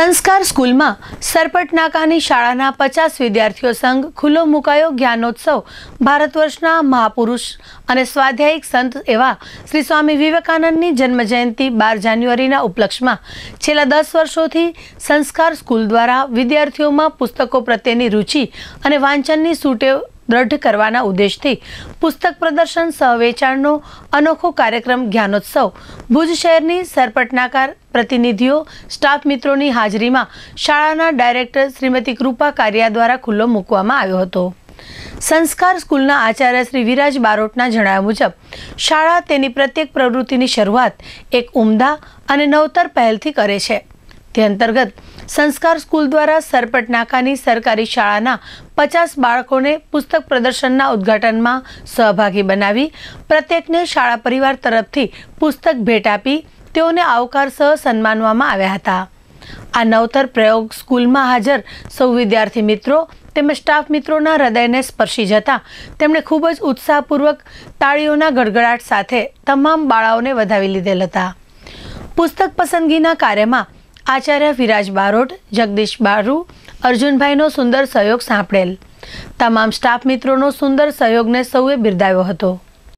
સંસ્કાર સ્કૂલમાં સરપટનાકાની શાળાના પચાસ વિદ્યાર્થીઓ સંઘ ખુલ્લો મુકાયો જ્ઞાનોત્સવ ભારત વર્ષના મહાપુરુષ અને સ્વાધ્યાયિક સંત એવા શ્રી સ્વામી વિવેકાનંદની જન્મજયંતિ બાર જાન્યુઆરીના ઉપલક્ષમાં છેલ્લા દસ વર્ષોથી સંસ્કાર સ્કૂલ દ્વારા વિદ્યાર્થીઓમાં પુસ્તકો પ્રત્યેની રુચિ અને વાંચનની સુટેવ દ્રઢ કરવાના ઉદ્દેશથી પુસ્તક પ્રદર્શન સહવેચાણનો અનોખો કાર્યક્રમ જ્ઞાનોત્સવ ભુજ શહેરની સરપટનાકાર પ્રતિનિધિઓ સ્ટાફ મિત્રોની હાજરીમાં શાળાના ડાયરેક્ટર શ્રીમતી કૃપા કારિયા દ્વારા ખુલ્લો મૂકવામાં આવ્યો હતો સંસ્કાર સ્કૂલના આચાર્ય શ્રી વિરાજ બારોટના જણાવ્યા મુજબ શાળા તેની પ્રત્યેક પ્રવૃત્તિની શરૂઆત એક ઉમદા અને નવતર પહેલથી કરે છે તે અંતર્ગત સંસ્કાર સ્કૂલ દ્વારા સરપટ નાકાની સરકારી શાળાના પચાસ બાળકોને પુસ્તક પ્રદર્શનના ઉદ્ઘાટનમાં સહભાગી બનાવી પ્રત્યેકને શાળા પરિવાર તરફથી પુસ્તક ભેટ આપી તેઓને આવકાર સહ સન્માનવામાં આવ્યા હતા આ નવતર પ્રયોગ સ્કૂલમાં હાજર સૌ વિદ્યાર્થી મિત્રો તેમજ સ્ટાફ મિત્રોના હૃદયને સ્પર્શી જતા તેમણે ખૂબ જ ઉત્સાહપૂર્વક તાળીઓના ગડગડાટ સાથે તમામ બાળાઓને વધાવી લીધેલ હતા પુસ્તક પસંદગીના કાર્યમાં આચાર્ય વિરાજ બારોટ જગદીશ બારુ અર્જુનભાઈનો સુંદર સહયોગ સાંપડેલ તમામ સ્ટાફ મિત્રોનો સુંદર સહયોગને સૌએ બિરદાવ્યો હતો